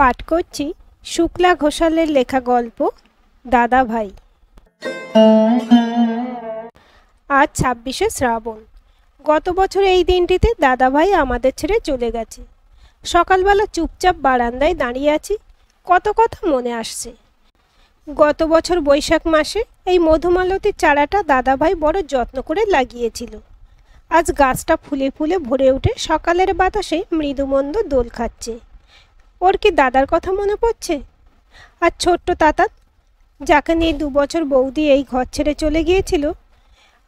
পাঠ করছি শুক্লা ঘোষালের লেখা গল্প দাদা ভাই আজ ছাব্বিশে শ্রাবণ গত বছর এই দিনটিতে দাদা ভাই আমাদের ছেড়ে চলে গেছে সকালবেলা চুপচাপ বারান্দায় দাঁড়িয়ে আছি কত কথা মনে আসছে গত বছর বৈশাখ মাসে এই মধুমালতির চারাটা দাদাভাই বড় যত্ন করে লাগিয়েছিল আজ গাছটা ফুলে ফুলে ভরে উঠে সকালের বাতাসে মৃদুমন্দ দোল খাচ্ছে ওর কি দাদার কথা মনে পড়ছে আর ছোট্ট তাতাত যাকে নিয়ে দু বছর বৌদি এই ঘর ছেড়ে চলে গিয়েছিল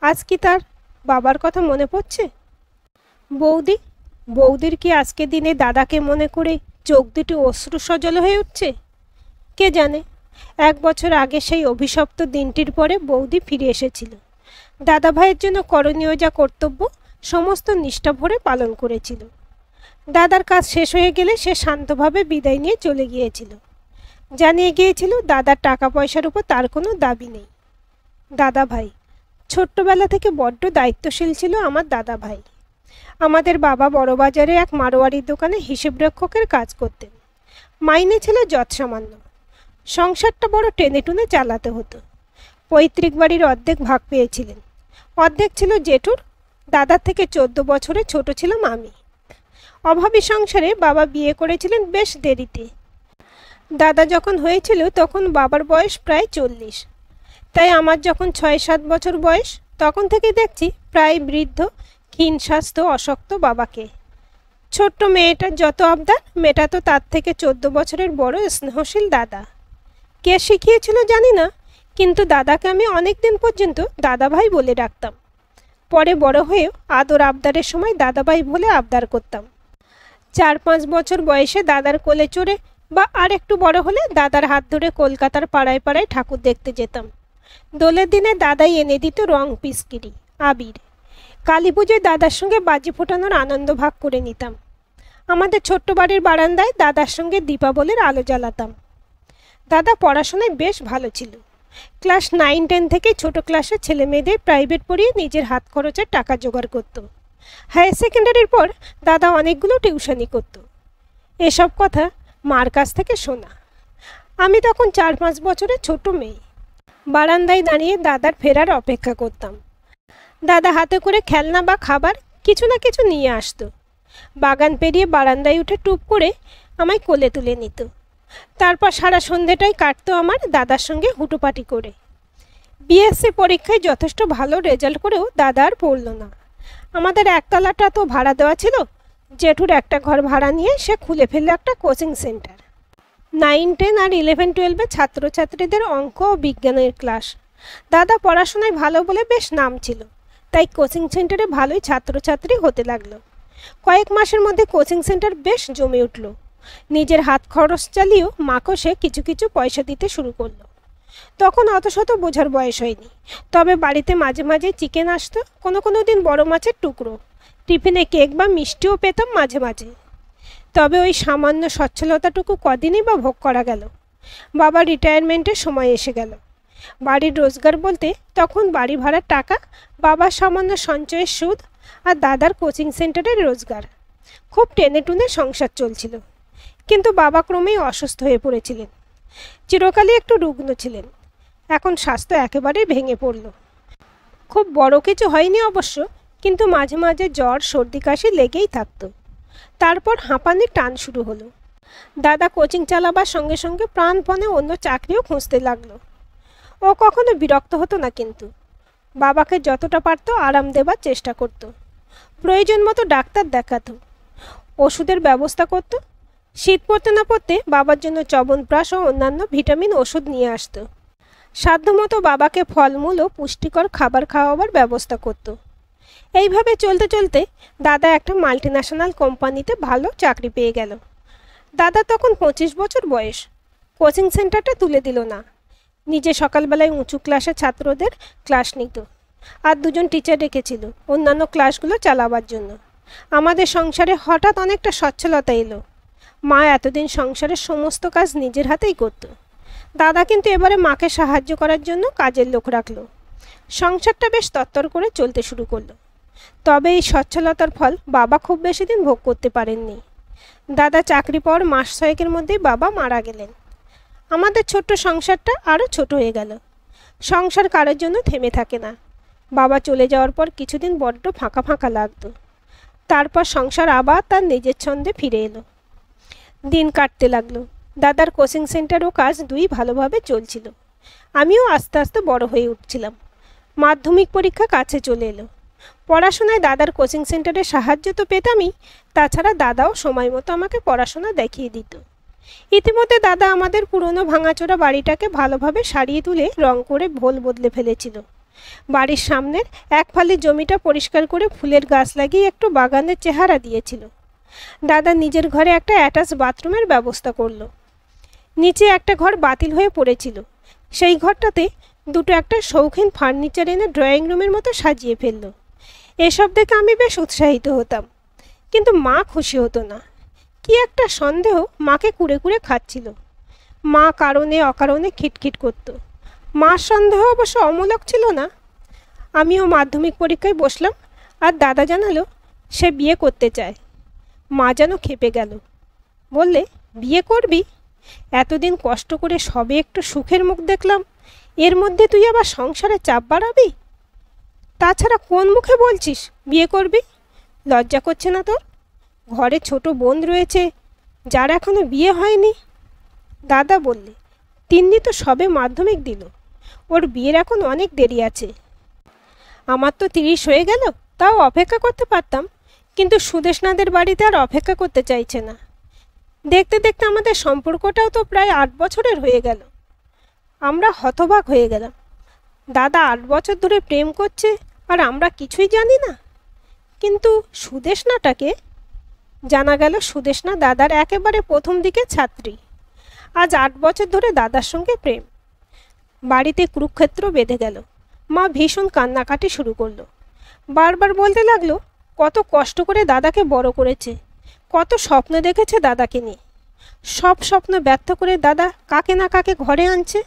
আজ কি তার বাবার কথা মনে পড়ছে বৌদি বৌদির কি আজকে দিনে দাদাকে মনে করে চোখ দুটি অশ্রু সজল হয়ে উঠছে কে জানে এক বছর আগে সেই অভিশপ্ত দিনটির পরে বৌদি ফিরে এসেছিল দাদা ভাইয়ের জন্য করণীয় যা কর্তব্য সমস্ত নিষ্ঠা ভরে পালন করেছিল দাদার কাজ শেষ হয়ে গেলে সে শান্তভাবে বিদায় নিয়ে চলে গিয়েছিল জানিয়ে গিয়েছিল দাদার টাকা পয়সার উপর তার কোনো দাবি নেই দাদা ভাই ছোট্টবেলা থেকে বড্ড দায়িত্বশীল ছিল আমার দাদা ভাই আমাদের বাবা বড় বাজারে এক মারোয়ারির দোকানে হিসেবরক্ষকের কাজ করতেন মাইনে ছিল যৎসামান্য সংসারটা বড় টেনে টুনে চালাতে হতো পৈতৃক বাড়ির অর্ধেক ভাগ পেয়েছিলেন অর্ধেক ছিল জেঠুর দাদার থেকে চোদ্দ বছরে ছোট ছিলাম আমি অভাবী সংসারে বাবা বিয়ে করেছিলেন বেশ দেরিতে দাদা যখন হয়েছিল তখন বাবার বয়স প্রায় চল্লিশ তাই আমার যখন ছয় সাত বছর বয়স তখন থেকে দেখছি প্রায় বৃদ্ধ ক্ষীণ স্বাস্থ্য অশক্ত বাবাকে ছোট্ট মেয়েটার যত আবদার মেয়েটা তো তার থেকে চোদ্দ বছরের বড় স্নেহশীল দাদা কে শিখিয়েছিল জানি না কিন্তু দাদাকে আমি অনেক দিন পর্যন্ত দাদাভাই বলে ডাকতাম পরে বড় হয়েও আদর আবদারের সময় দাদাভাই বলে আবদার করতাম চার পাঁচ বছর বয়সে দাদার কোলে চড়ে বা আর একটু বড় হলে দাদার হাত ধরে কলকাতার পাড়ায় পাড়ায় ঠাকুর দেখতে যেতাম দোলের দিনে দাদাই এনে দিত রং পিসকিরি আবির কালী পুজোয় দাদার সঙ্গে বাজি ফোটানোর আনন্দ ভাগ করে নিতাম আমাদের ছোট্ট বাড়ির বারান্দায় দাদার সঙ্গে দীপাবলির আলো জ্বালাতাম দাদা পড়াশোনায় বেশ ভালো ছিল ক্লাস নাইন টেন থেকে ছোট ক্লাসের ছেলে মেয়েদের প্রাইভেট পড়িয়ে নিজের হাত খরচের টাকা জোগাড় করতো হায়ার সেকেন্ডারির পর দাদা অনেকগুলো টিউশনই করত এসব কথা মার কাছ থেকে শোনা আমি তখন চার পাঁচ বছরের ছোট মেয়ে বারান্দায় দাঁড়িয়ে দাদার ফেরার অপেক্ষা করতাম দাদা হাতে করে খেলনা বা খাবার কিছু না কিছু নিয়ে আসতো বাগান পেরিয়ে বারান্দায় উঠে টুপ করে আমায় কোলে তুলে নিত তারপর সারা সন্ধেটাই কাটতো আমার দাদার সঙ্গে হুটোপাটি করে বিএসসি পরীক্ষায় যথেষ্ট ভালো রেজাল্ট করেও দাদা আর পড়ল না আমাদের একতলাটা তো ভাড়া দেওয়া ছিল জেঠুর একটা ঘর ভাড়া নিয়ে সে খুলে ফেললো একটা কোচিং সেন্টার নাইন টেন আর ইলেভেন টুয়েলভে ছাত্রছাত্রীদের অঙ্ক ও বিজ্ঞানের ক্লাস দাদা পড়াশোনায় ভালো বলে বেশ নাম ছিল তাই কোচিং সেন্টারে ভালোই ছাত্রছাত্রী হতে লাগলো কয়েক মাসের মধ্যে কোচিং সেন্টার বেশ জমে উঠল নিজের হাত খরচ চালিয়েও মাকে সে কিছু কিছু পয়সা দিতে শুরু করলো তখন অত শত বোঝার বয়স হয়নি তবে বাড়িতে মাঝে মাঝে চিকেন আসতো কোনো কোনো দিন বড় মাছের টুকরো টিফিনে কেক বা মিষ্টিও পেতাম মাঝে মাঝে তবে ওই সামান্য সচ্ছলতাটুকু কদিনই বা ভোগ করা গেল বাবা রিটায়ারমেন্টের সময় এসে গেল বাড়ির রোজগার বলতে তখন বাড়ি ভাড়ার টাকা বাবার সামান্য সঞ্চয়ের সুদ আর দাদার কোচিং সেন্টারের রোজগার খুব টেনে টুনে সংসার চলছিল কিন্তু বাবা ক্রমেই অসুস্থ হয়ে পড়েছিলেন চিরকালই একটু রুগ্ন ছিলেন এখন স্বাস্থ্য একেবারে ভেঙে পড়ল খুব বড় কিছু হয়নি অবশ্য কিন্তু মাঝে মাঝে জ্বর সর্দি কাশি লেগেই থাকতো তারপর হাঁপানি টান শুরু হলো দাদা কোচিং চালাবার সঙ্গে সঙ্গে প্রাণপণে অন্য চাকরিও খুঁজতে লাগলো ও কখনো বিরক্ত হতো না কিন্তু বাবাকে যতটা পারত আরাম দেবার চেষ্টা করত প্রয়োজন মতো ডাক্তার দেখাতো ওষুধের ব্যবস্থা করতো শীত পড়তে না পড়তে বাবার জন্য চবনপ্রাশ ও অন্যান্য ভিটামিন ওষুধ নিয়ে আসত সাধ্যমতো বাবাকে ফলমূল ও পুষ্টিকর খাবার খাওয়াবার ব্যবস্থা করত এইভাবে চলতে চলতে দাদা একটা মাল্টিন্যাশনাল কোম্পানিতে ভালো চাকরি পেয়ে গেল দাদা তখন পঁচিশ বছর বয়স কোচিং সেন্টারটা তুলে দিল না নিজে সকালবেলায় উঁচু ক্লাসে ছাত্রদের ক্লাস নিত আর দুজন টিচার রেখেছিল অন্যান্য ক্লাসগুলো চালাবার জন্য আমাদের সংসারে হঠাৎ অনেকটা সচ্ছলতা এলো মা এতদিন সংসারের সমস্ত কাজ নিজের হাতেই করত দাদা কিন্তু এবারে মাকে সাহায্য করার জন্য কাজের লোক রাখল সংসারটা বেশ তত্তর করে চলতে শুরু করলো তবে এই সচ্ছলতার ফল বাবা খুব বেশি দিন ভোগ করতে পারেননি দাদা চাকরি পাওয়ার মাস ছয়েকের মধ্যেই বাবা মারা গেলেন আমাদের ছোট্ট সংসারটা আরও ছোট হয়ে গেল সংসার কারোর জন্য থেমে থাকে না বাবা চলে যাওয়ার পর কিছুদিন বড্ড ফাঁকা ফাঁকা লাগতো তারপর সংসার আবার তার নিজের ছন্দে ফিরে এলো দিন কাটতে লাগলো দাদার কোচিং সেন্টার ও কাজ দুই ভালোভাবে চলছিল আমিও আস্তে আস্তে বড় হয়ে উঠছিলাম মাধ্যমিক পরীক্ষা কাছে চলে এলো পড়াশোনায় দাদার কোচিং সেন্টারে সাহায্য তো পেতামই তাছাড়া দাদাও সময় মতো আমাকে পড়াশোনা দেখিয়ে দিত ইতিমধ্যে দাদা আমাদের পুরনো ভাঙাচোরা বাড়িটাকে ভালোভাবে সারিয়ে তুলে রং করে ভোল বদলে ফেলেছিল বাড়ির সামনের এক ফালি জমিটা পরিষ্কার করে ফুলের গাছ লাগিয়ে একটু বাগানের চেহারা দিয়েছিল দাদা নিজের ঘরে একটা অ্যাটাচ বাথরুমের ব্যবস্থা করলো নিচে একটা ঘর বাতিল হয়ে পড়েছিল সেই ঘরটাতে দুটো একটা শৌখিন ফার্নিচার এনে ড্রয়িং রুমের মতো সাজিয়ে ফেলল এসব দেখে আমি বেশ উৎসাহিত হতাম কিন্তু মা খুশি হতো না কি একটা সন্দেহ মাকে কুড়ে কুড়ে খাচ্ছিল মা কারণে অকারণে খিটখিট করত মা সন্দেহ অবশ্য অমূলক ছিল না আমিও মাধ্যমিক পরীক্ষায় বসলাম আর দাদা জানালো সে বিয়ে করতে চায় মা যেন খেপে গেল বললে বিয়ে করবি এতদিন কষ্ট করে সবে একটু সুখের মুখ দেখলাম এর মধ্যে তুই আবার সংসারে চাপ বাড়াবি তাছাড়া কোন মুখে বলছিস বিয়ে করবি লজ্জা করছে না তোর ঘরে ছোট বোন রয়েছে যার এখনও বিয়ে হয়নি দাদা বললে তিন্নি তো সবে মাধ্যমিক দিল ওর বিয়ের এখন অনেক দেরি আছে আমার তো তিরিশ হয়ে গেল তাও অপেক্ষা করতে পারতাম কিন্তু সুদেশনাদের বাড়িতে আর অপেক্ষা করতে চাইছে না দেখতে দেখতে আমাদের সম্পর্কটাও তো প্রায় আট বছরের হয়ে গেল আমরা হতবাক হয়ে গেলাম দাদা আট বছর ধরে প্রেম করছে আর আমরা কিছুই জানি না কিন্তু সুদেশনাটাকে জানা গেল সুদেশনা দাদার একেবারে প্রথম দিকে ছাত্রী আজ আট বছর ধরে দাদার সঙ্গে প্রেম বাড়িতে কুরুক্ষেত্র বেঁধে গেল মা ভীষণ কান্নাকাটি শুরু করলো বারবার বলতে লাগলো কত কষ্ট করে দাদাকে বড় করেছে কত স্বপ্ন দেখেছে দাদাকে নিয়ে সব স্বপ্ন ব্যর্থ করে দাদা কাকে না কাকে ঘরে আনছে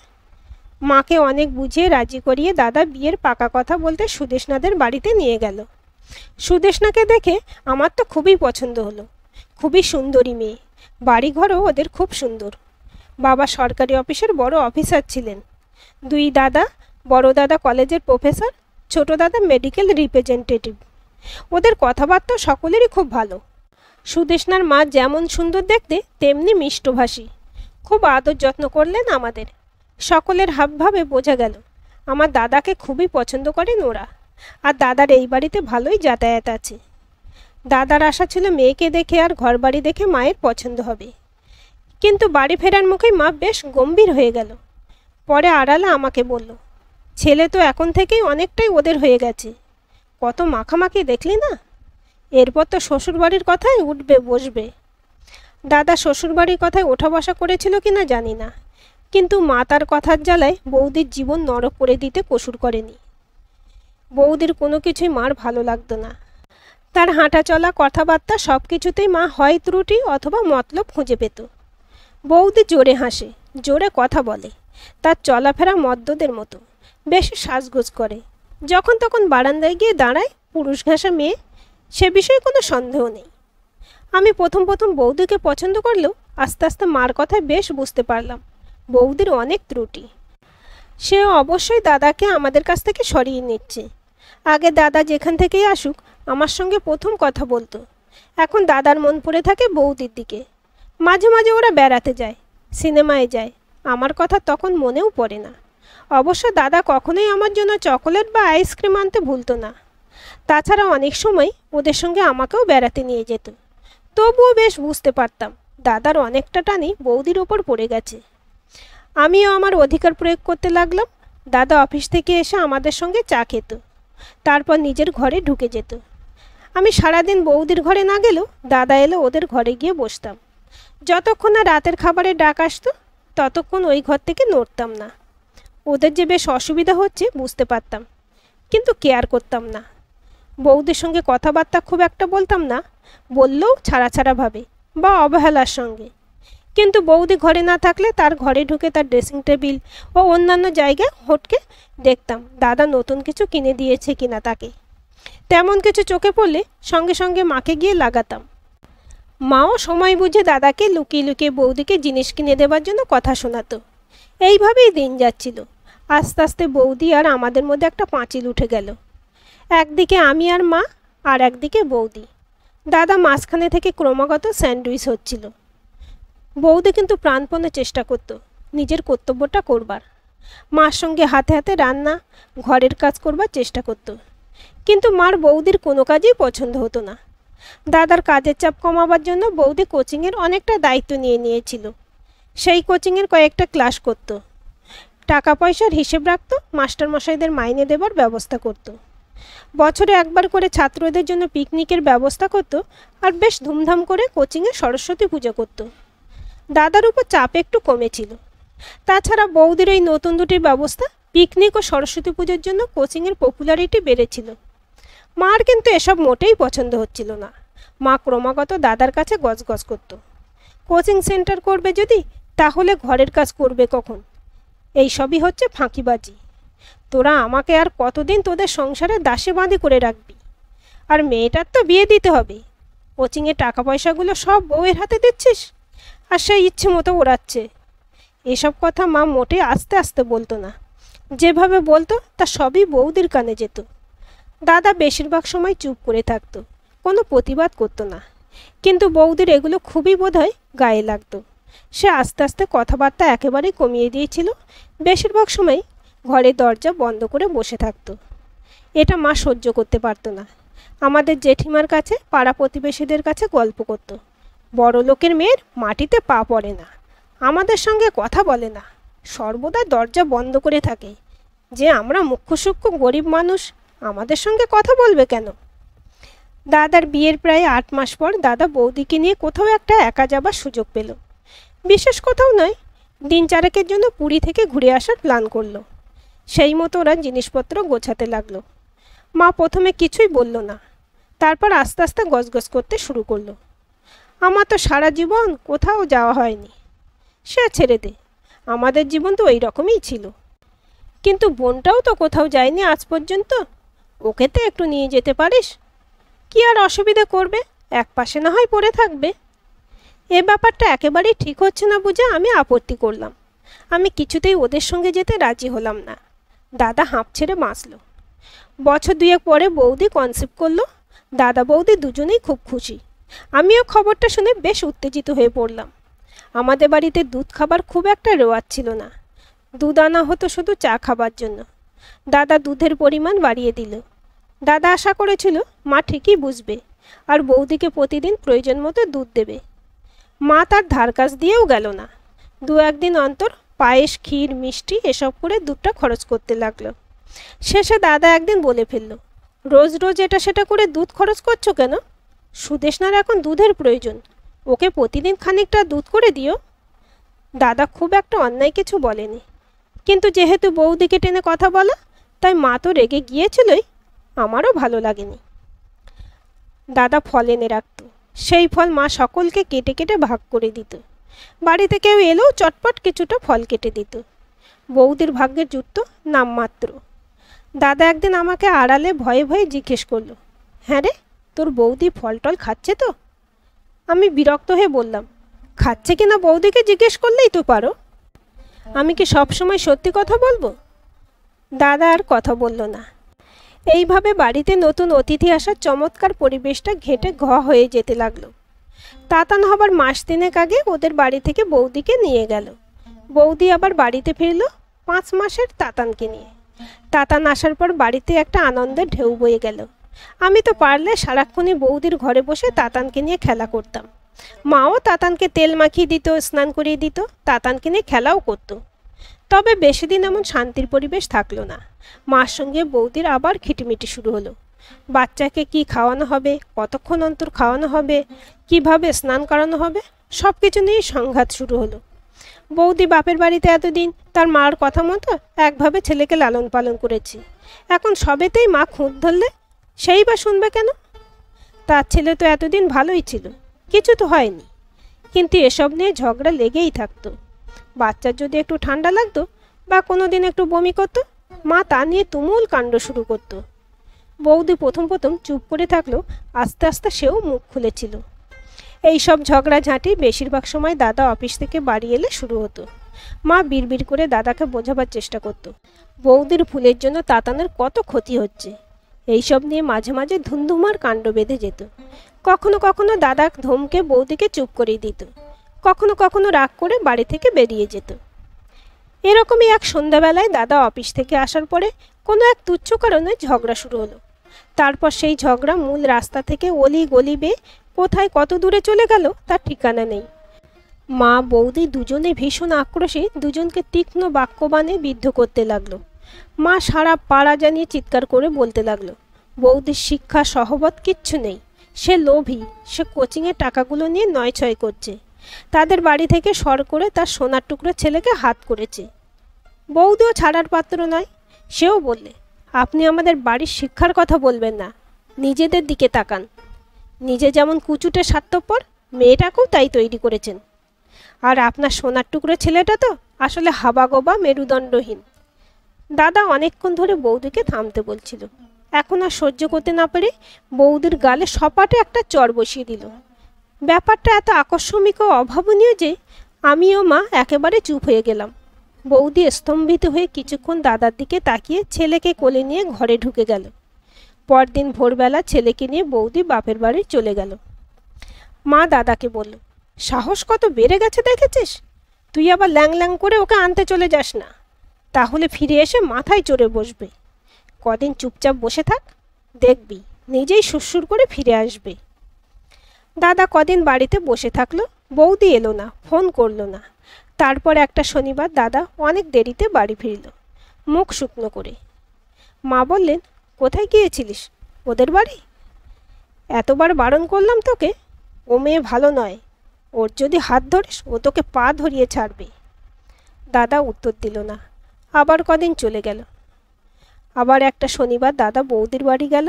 মাকে অনেক বুঝিয়ে রাজি করিয়ে দাদা বিয়ের পাকা কথা বলতে সুদেশনাদের বাড়িতে নিয়ে গেল সুদেশনাকে দেখে আমার তো খুবই পছন্দ হলো খুবই সুন্দরী মেয়ে বাড়িঘরও ওদের খুব সুন্দর বাবা সরকারি অফিসের বড় অফিসার ছিলেন দুই দাদা বড় দাদা কলেজের প্রফেসর ছোট দাদা মেডিকেল রিপ্রেজেন্টেটিভ ওদের কথাবার্তা সকলেরই খুব ভালো সুদেশনার মা যেমন সুন্দর দেখতে তেমনি মিষ্টভাষী খুব আদর যত্ন করলেন আমাদের সকলের হাবভাবে বোঝা গেল আমার দাদাকে খুবই পছন্দ করেন ওরা আর দাদার এই বাড়িতে ভালোই যাতায়াত আছে দাদার আশা ছিল মেয়েকে দেখে আর ঘর বাড়ি দেখে মায়ের পছন্দ হবে কিন্তু বাড়ি ফেরার মুখে মা বেশ গম্ভীর হয়ে গেল পরে আড়ালা আমাকে বলল ছেলে তো এখন থেকেই অনেকটাই ওদের হয়ে গেছে কত মাখামাখি দেখলি না এরপর তো শ্বশুরবাড়ির কথাই উঠবে বসবে দাদা শ্বশুরবাড়ির কথায় ওঠা বসা করেছিল কি না জানি না কিন্তু মা তার কথার জ্বালায় বৌদির জীবন নরক করে দিতে কসুর করেনি বৌদির কোনো কিছুই মার ভালো লাগতো না তার হাঁটা চলা কথাবার্তা সব কিছুতেই মা হয় ত্রুটি অথবা মতলব খুঁজে পেত বৌদি জোরে হাসে জোরে কথা বলে তার চলাফেরা মদ্যদের মতো বেশ সাজগোজ করে যখন তখন বারান্দায় গিয়ে দাঁড়ায় পুরুষ ঘাসা মেয়ে সে বিষয়ে কোনো সন্দেহ নেই আমি প্রথম প্রথম বৌদিকে পছন্দ করলেও আস্তে আস্তে মার কথায় বেশ বুঝতে পারলাম বৌদির অনেক ত্রুটি সে অবশ্যই দাদাকে আমাদের কাছ থেকে সরিয়ে নিচ্ছে আগে দাদা যেখান থেকেই আসুক আমার সঙ্গে প্রথম কথা বলতো এখন দাদার মন পড়ে থাকে বৌদির দিকে মাঝে মাঝে ওরা বেড়াতে যায় সিনেমায় যায় আমার কথা তখন মনেও পড়ে না অবশ্য দাদা কখনোই আমার জন্য চকোলেট বা আইসক্রিম আনতে ভুলতো না তাছাড়া অনেক সময় ওদের সঙ্গে আমাকেও বেড়াতে নিয়ে যেত তবুও বেশ বুঝতে পারতাম দাদার অনেকটা টানি বৌদির ওপর পড়ে গেছে আমিও আমার অধিকার প্রয়োগ করতে লাগলাম দাদা অফিস থেকে এসে আমাদের সঙ্গে চা খেত তারপর নিজের ঘরে ঢুকে যেত আমি সারাদিন বৌদির ঘরে না গেলেও দাদা এলে ওদের ঘরে গিয়ে বসতাম যতক্ষণ না রাতের খাবারের ডাক আসতো ততক্ষণ ওই ঘর থেকে নড়তাম না ওদের যে বেশ অসুবিধা হচ্ছে বুঝতে পারতাম কিন্তু কেয়ার করতাম না বউদের সঙ্গে কথাবার্তা খুব একটা বলতাম না বললেও ছাড়া ছাড়াভাবে বা অবহেলার সঙ্গে কিন্তু বৌদি ঘরে না থাকলে তার ঘরে ঢুকে তার ড্রেসিং টেবিল ও অন্যান্য জায়গায় হটকে দেখতাম দাদা নতুন কিছু কিনে দিয়েছে কিনা তাকে তেমন কিছু চোখে পড়লে সঙ্গে সঙ্গে মাকে গিয়ে লাগাতাম মাও সময় বুঝে দাদাকে লুকিয়ে লুকিয়ে বৌদিকে জিনিস কিনে দেবার জন্য কথা শোনাতো এইভাবেই দিন যাচ্ছিল আস্তে আস্তে বৌদি আর আমাদের মধ্যে একটা পাঁচিল উঠে গেল একদিকে আমি আর মা আর একদিকে বৌদি দাদা মাঝখানে থেকে ক্রমাগত স্যান্ডউইচ হচ্ছিল বৌদি কিন্তু প্রাণপণে চেষ্টা করত নিজের কর্তব্যটা করবার মার সঙ্গে হাতে হাতে রান্না ঘরের কাজ করবার চেষ্টা করত কিন্তু মার বৌদির কোনো কাজই পছন্দ হতো না দাদার কাজের চাপ কমাবার জন্য বৌদি কোচিংয়ের অনেকটা দায়িত্ব নিয়ে নিয়েছিল সেই কোচিংয়ের কয়েকটা ক্লাস করত টাকা পয়সার হিসেব রাখত মাস্টারমশাইদের মাইনে দেবার ব্যবস্থা করত বছরে একবার করে ছাত্রদের জন্য পিকনিকের ব্যবস্থা করত আর বেশ ধুমধাম করে কোচিংয়ে সরস্বতী পুজো করত দাদার উপর চাপ একটু কমেছিল তাছাড়া বৌদির এই নতুন দুটির ব্যবস্থা পিকনিক ও সরস্বতী পুজোর জন্য কোচিংয়ের পপুলারিটি বেড়েছিল মার কিন্তু এসব মোটেই পছন্দ হচ্ছিল না মা ক্রমাগত দাদার কাছে গজগজ করত কোচিং সেন্টার করবে যদি তাহলে ঘরের কাজ করবে কখন এই সবই হচ্ছে ফাঁকিবাজি তোরা আমাকে আর কতদিন তোদের সংসারে দাসে বাঁধে করে রাখবি আর মেয়েটার তো বিয়ে দিতে হবে কোচিংয়ে টাকা পয়সাগুলো সব বউয়ের হাতে দিচ্ছিস আর সে ইচ্ছে মতো ওড়াচ্ছে এসব কথা মা মোটে আস্তে আস্তে বলতো না যেভাবে বলতো তা সবই বৌদির কানে যেত দাদা বেশিরভাগ সময় চুপ করে থাকতো কোনো প্রতিবাদ করতো না কিন্তু বৌদির এগুলো খুবই বোধহয় গায়ে লাগতো সে আস্তে আস্তে কথাবার্তা একেবারেই কমিয়ে দিয়েছিল বেশিরভাগ সময় ঘরের দরজা বন্ধ করে বসে থাকত এটা মা সহ্য করতে পারতো না আমাদের জেঠিমার কাছে পাড়া প্রতিবেশীদের কাছে গল্প করত বড় লোকের মেয়ের মাটিতে পা পড়ে না আমাদের সঙ্গে কথা বলে না সর্বদা দরজা বন্ধ করে থাকে যে আমরা মুখ্যসূক্ষ্ম গরিব মানুষ আমাদের সঙ্গে কথা বলবে কেন দাদার বিয়ের প্রায় আট মাস পর দাদা বৌদিকে নিয়ে কোথাও একটা একা যাবার সুযোগ পেলো বিশেষ কোথাও নয় দিন চারেকের জন্য পুরী থেকে ঘুরে আসার প্ল্যান করলো সেই মতো ওরা জিনিসপত্র গোছাতে লাগলো মা প্রথমে কিছুই বলল না তারপর আস্তে আস্তে গজগজ করতে শুরু করলো আমার তো সারা জীবন কোথাও যাওয়া হয়নি সে ছেড়ে দে আমাদের জীবন তো ওই রকমই ছিল কিন্তু বোনটাও তো কোথাও যায়নি আজ পর্যন্ত ওকে তো একটু নিয়ে যেতে পারিস কি আর অসুবিধা করবে এক পাশে না হয় পড়ে থাকবে এ ব্যাপারটা একেবারেই ঠিক হচ্ছে না বুঝে আমি আপত্তি করলাম আমি কিছুতেই ওদের সঙ্গে যেতে রাজি হলাম না দাদা হাঁপ ছেড়ে বাঁচল বছর দুয়েক পরে বৌদি কনসেপ্ট করলো দাদা বৌদি দুজনেই খুব খুশি আমিও খবরটা শুনে বেশ উত্তেজিত হয়ে পড়লাম আমাদের বাড়িতে দুধ খাবার খুব একটা রেওয়াজ ছিল না দুধ আনা হতো শুধু চা খাবার জন্য দাদা দুধের পরিমাণ বাড়িয়ে দিল দাদা আশা করেছিল মা ঠিকই বুঝবে আর বৌদিকে প্রতিদিন প্রয়োজন মতো দুধ দেবে মা তার ধার কাজ দিয়েও গেল না দু একদিন অন্তর পায়েস ক্ষীর মিষ্টি এসব করে দুধটা খরচ করতে লাগলো শেষে দাদা একদিন বলে ফেলল রোজ রোজ এটা সেটা করে দুধ খরচ করছো কেন সুদেশনার এখন দুধের প্রয়োজন ওকে প্রতিদিন খানিকটা দুধ করে দিও দাদা খুব একটা অন্যায় কিছু বলেনি কিন্তু যেহেতু বৌদিকে টেনে কথা বলা তাই মা তো রেগে গিয়েছিলই আমারও ভালো লাগেনি দাদা ফল এনে রাখতো সেই ফল মা সকলকে কেটে কেটে ভাগ করে দিত বাড়িতে কেউ এলেও চটপট কিছুটা ফল কেটে দিত বৌদির ভাগ্যের যুক্ত নামমাত্র দাদা একদিন আমাকে আড়ালে ভয়ে ভয়ে জিজ্ঞেস করলো হ্যাঁ রে তোর বৌদি ফল টল খাচ্ছে তো আমি বিরক্ত হয়ে বললাম খাচ্ছে কিনা বৌদিকে জিজ্ঞেস করলেই তো পারো আমি কি সব সময় সত্যি কথা বলবো দাদা আর কথা বলল না এইভাবে বাড়িতে নতুন অতিথি আসার চমৎকার পরিবেশটা ঘেটে ঘ হয়ে যেতে লাগলো তাতান হবার মাস দিনেক আগে ওদের বাড়ি থেকে বৌদিকে নিয়ে গেল বৌদি আবার বাড়িতে ফিরল পাঁচ মাসের তাতানকে নিয়ে তাতান আসার পর বাড়িতে একটা আনন্দের ঢেউ বয়ে গেল আমি তো পারলে সারাক্ষণই বৌদির ঘরে বসে তাতানকে নিয়ে খেলা করতাম মাও তাতানকে তেল মাখিয়ে দিত স্নান করিয়ে দিত তাতানকে নিয়ে খেলাও করতো তবে বেশি দিন এমন শান্তির পরিবেশ থাকলো না মার সঙ্গে বৌদির আবার খিটিমিটি শুরু হলো বাচ্চাকে কি খাওয়ানো হবে কতক্ষণ অন্তর খাওয়ানো হবে কিভাবে স্নান করানো হবে সব কিছু নিয়েই সংঘাত শুরু হলো বৌদি বাপের বাড়িতে এতদিন তার মার কথা মতো একভাবে ছেলেকে লালন পালন করেছি এখন সবেতেই মা খুঁত ধরলে সেই বা শুনবে কেন তার ছেলে তো এতদিন ভালোই ছিল কিছু তো হয়নি কিন্তু এসব নিয়ে ঝগড়া লেগেই থাকতো বাচ্চার যদি একটু ঠান্ডা লাগতো বা কোনো দিন একটু বমি করতো মা তা নিয়ে তুমুল কাণ্ড শুরু করত বৌদি প্রথম প্রথম চুপ করে থাকলো আস্তে আস্তে সেও মুখ খুলেছিল এইসব ঝাঁটি বেশিরভাগ সময় দাদা অফিস থেকে বাড়ি এলে শুরু হতো মা বিড়বিড় করে দাদাকে বোঝাবার চেষ্টা করত বৌদির ফুলের জন্য তাতানের কত ক্ষতি হচ্ছে এইসব নিয়ে মাঝে মাঝে ধুমধুমার কাণ্ড বেঁধে যেত কখনো কখনো দাদা ধমকে বৌদিকে চুপ করে দিত কখনো কখনো রাগ করে বাড়ি থেকে বেরিয়ে যেত এরকমই এক সন্ধ্যাবেলায় দাদা অফিস থেকে আসার পরে কোনো এক তুচ্ছ কারণে ঝগড়া শুরু হলো তারপর সেই ঝগড়া মূল রাস্তা থেকে অলি গলি বেয়ে কোথায় কত দূরে চলে গেল তার ঠিকানা নেই মা বৌদি দুজনে ভীষণ আক্রোশে দুজনকে তীক্ষ্ণ বাক্যবাণে বিদ্ধ করতে লাগলো মা সারা পাড়া জানিয়ে চিৎকার করে বলতে লাগলো বৌদির শিক্ষা সহবত কিচ্ছু নেই সে লোভী সে কোচিংয়ের টাকাগুলো নিয়ে নয় ছয় করছে তাদের বাড়ি থেকে সর করে তার সোনার টুকরো ছেলেকে হাত করেছে বৌদিও ছাড়ার পাত্র নয় সেও বললে আপনি আমাদের বাড়ির শিক্ষার কথা বলবেন না নিজেদের দিকে তাকান নিজে যেমন কুচুটে স্বার্থপর মেয়েটাকেও তাই তৈরি করেছেন আর আপনার সোনার টুকরো ছেলেটা তো আসলে হাবাগোবা মেরুদণ্ডহীন দাদা অনেকক্ষণ ধরে বৌদিকে থামতে বলছিল এখন আর সহ্য করতে না পেরে বৌদির গালে সপাটে একটা চর বসিয়ে দিল ব্যাপারটা এত আকস্মিক ও অভাবনীয় যে আমি ও মা একেবারে চুপ হয়ে গেলাম বৌদি স্তম্ভিত হয়ে কিছুক্ষণ দাদার দিকে তাকিয়ে ছেলেকে কোলে নিয়ে ঘরে ঢুকে গেল পরদিন ভোরবেলা ছেলেকে নিয়ে বৌদি বাপের বাড়ি চলে গেল মা দাদাকে বলল সাহস কত বেড়ে গেছে দেখেছিস তুই আবার ল্যাং ল্যাং করে ওকে আনতে চলে যাস না তাহলে ফিরে এসে মাথায় চড়ে বসবে কদিন চুপচাপ বসে থাক দেখবি নিজেই শ্বশুর করে ফিরে আসবে দাদা কদিন বাড়িতে বসে থাকলো বৌদি এলো না ফোন করলো না তারপর একটা শনিবার দাদা অনেক দেরিতে বাড়ি ফিরল মুখ শুকনো করে মা বললেন কোথায় গিয়েছিলিস ওদের বাড়ি এতবার বারণ করলাম তোকে ও মেয়ে ভালো নয় ওর যদি হাত ধরিস ও তোকে পা ধরিয়ে ছাড়বে দাদা উত্তর দিল না আবার কদিন চলে গেল আবার একটা শনিবার দাদা বৌদির বাড়ি গেল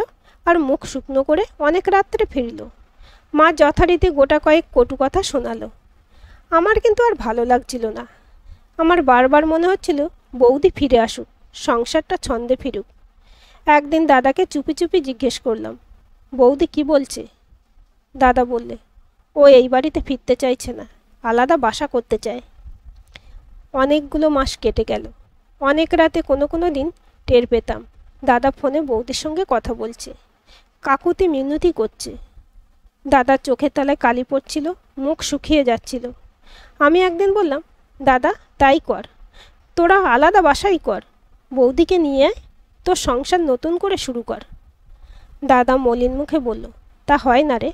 আর মুখ শুকনো করে অনেক রাত্রে ফিরল মা যথারীতি গোটা কয়েক কটু কথা শোনালো আমার কিন্তু আর ভালো লাগছিল না আমার বারবার মনে হচ্ছিল বৌদি ফিরে আসুক সংসারটা ছন্দে ফিরুক একদিন দাদাকে চুপি চুপি জিজ্ঞেস করলাম বৌদি কি বলছে দাদা বললে ও এই বাড়িতে ফিরতে চাইছে না আলাদা বাসা করতে চায় অনেকগুলো মাস কেটে গেল অনেক রাতে কোনো কোনো দিন টের পেতাম দাদা ফোনে বৌদির সঙ্গে কথা বলছে কাকুতি মিনতি করছে দাদার চোখের তলায় কালি পড়ছিল মুখ শুকিয়ে যাচ্ছিল আমি একদিন বললাম দাদা তাই কর তোরা আলাদা বাসাই কর বৌদিকে নিয়ে তোর সংসার নতুন করে শুরু কর দাদা মলিন মুখে বলল তা হয় না রে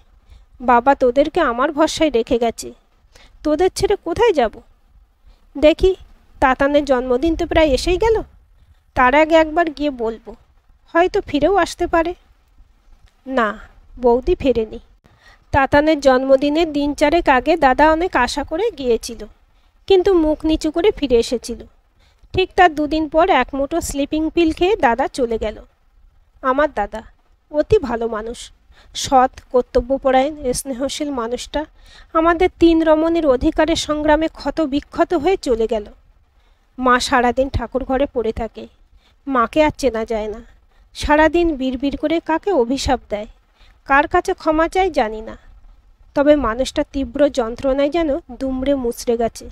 বাবা তোদেরকে আমার ভরসায় রেখে গেছে তোদের ছেড়ে কোথায় যাব দেখি তাতানের জন্মদিন তো প্রায় এসেই গেল তার আগে একবার গিয়ে বলবো হয়তো ফিরেও আসতে পারে না বৌদি ফেরেনি তাতানের জন্মদিনের দিন চারেক আগে দাদা অনেক আশা করে গিয়েছিল কিন্তু মুখ নিচু করে ফিরে এসেছিল ঠিক তার দুদিন পর এক মুঠো স্লিপিং পিল খেয়ে দাদা চলে গেল আমার দাদা অতি ভালো মানুষ সৎ কর্তব্যপরায়ণ স্নেহশীল মানুষটা আমাদের তিন রমণীর অধিকারের সংগ্রামে ক্ষত বিক্ষত হয়ে চলে গেল মা সারাদিন ঠাকুর ঘরে পড়ে থাকে মাকে আর চেনা যায় না সারাদিন বিড়বিড় করে কাকে অভিশাপ দেয় কার কাছে ক্ষমা চাই জানি না তবে মানুষটা তীব্র যন্ত্রণায় যেন দুমড়ে মুচড়ে গেছে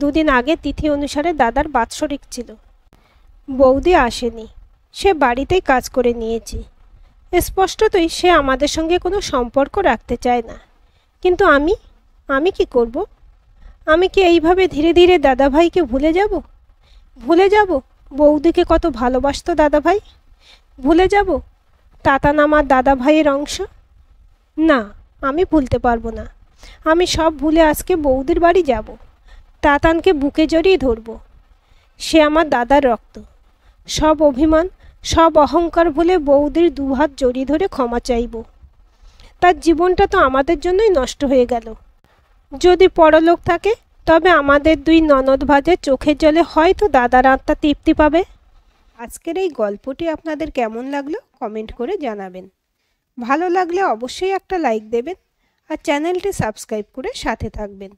দুদিন আগে তিথি অনুসারে দাদার বাৎসরিক ছিল বৌদি আসেনি সে বাড়িতেই কাজ করে নিয়েছি স্পষ্টতই সে আমাদের সঙ্গে কোনো সম্পর্ক রাখতে চায় না কিন্তু আমি আমি কি করব। আমি কি এইভাবে ধীরে ধীরে দাদাভাইকে ভুলে যাব ভুলে যাব বৌদিকে কত ভালোবাসত দাদাভাই ভুলে যাব তাতান আমার দাদা ভাইয়ের অংশ না আমি ভুলতে পারবো না আমি সব ভুলে আজকে বৌদির বাড়ি যাব তাতানকে বুকে জড়িয়ে ধরব সে আমার দাদার রক্ত সব অভিমান সব অহংকার ভুলে বৌদির দুহাত জড়িয়ে ধরে ক্ষমা চাইব তার জীবনটা তো আমাদের জন্যই নষ্ট হয়ে গেল যদি পরলোক থাকে তবে আমাদের দুই ননদ ভাজের চোখের জলে হয়তো দাদার আত্মা তৃপ্তি পাবে আজকের এই গল্পটি আপনাদের কেমন লাগলো কমেন্ট করে জানাবেন ভালো লাগলে অবশ্যই একটা লাইক দেবেন আর চ্যানেলটি সাবস্ক্রাইব করে সাথে থাকবেন